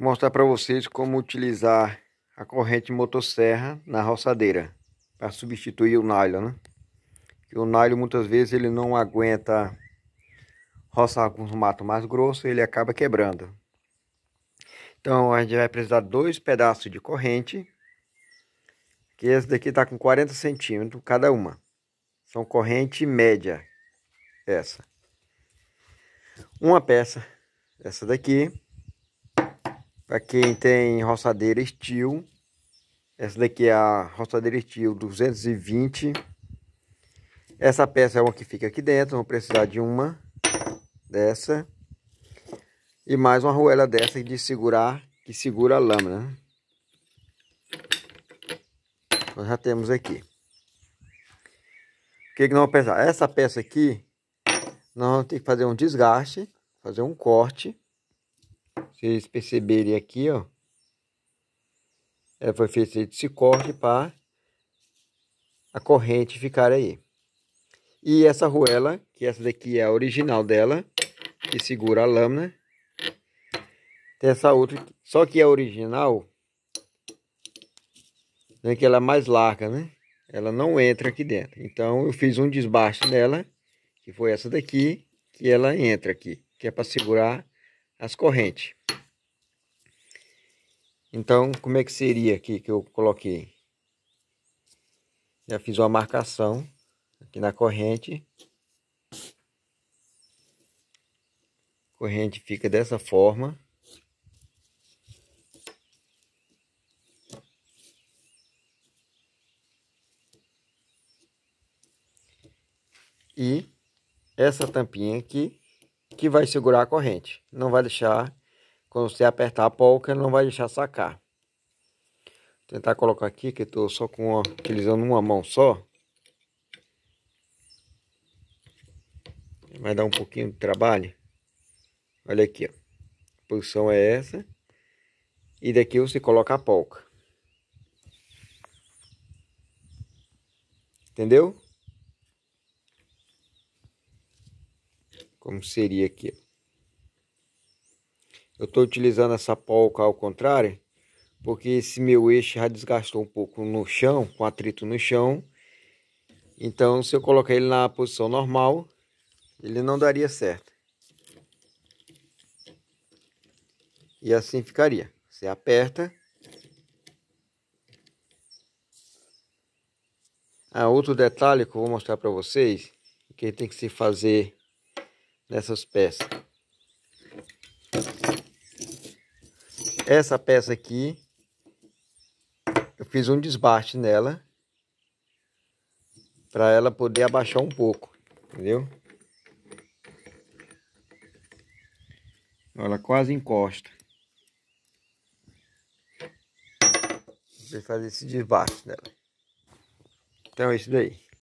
mostrar para vocês como utilizar a corrente motosserra na roçadeira para substituir o nylon, né? o nylon muitas vezes ele não aguenta roçar com os mato mais grosso, ele acaba quebrando. Então a gente vai precisar dois pedaços de corrente, que esse daqui está com 40 centímetros cada uma. São corrente média, essa. Uma peça, essa daqui, para quem tem roçadeira Steel, essa daqui é a roçadeira Steel 220. Essa peça é uma que fica aqui dentro, vão precisar de uma dessa. E mais uma arruela dessa de segurar, que segura a lâmina. Né? Nós já temos aqui. O que, que nós vamos pensar? Essa peça aqui, nós vamos ter que fazer um desgaste, fazer um corte vocês perceberem aqui, ó. Ela foi feita se corte para a corrente ficar aí. E essa arruela, que essa daqui é a original dela, que segura a lâmina. Tem essa outra, só que a original, né, que ela é mais larga, né? Ela não entra aqui dentro. Então eu fiz um desbaste dela, que foi essa daqui, que ela entra aqui, que é para segurar as correntes. Então, como é que seria aqui que eu coloquei? Já fiz uma marcação aqui na corrente. A corrente fica dessa forma. E essa tampinha aqui que vai segurar a corrente. Não vai deixar quando você apertar a polca, ele não vai deixar sacar. Vou tentar colocar aqui, que eu tô só com uma, utilizando uma mão só. Vai dar um pouquinho de trabalho. Olha aqui, ó. A posição é essa. E daqui você coloca a polca. Entendeu? Como seria aqui, ó. Eu estou utilizando essa polca ao contrário, porque esse meu eixo já desgastou um pouco no chão, com atrito no chão. Então, se eu colocar ele na posição normal, ele não daria certo. E assim ficaria. Você aperta. Ah, outro detalhe que eu vou mostrar para vocês, que tem que se fazer nessas peças. Essa peça aqui, eu fiz um desbaste nela para ela poder abaixar um pouco, entendeu? Ela quase encosta. Vou fazer esse desbaste dela. Então é isso daí.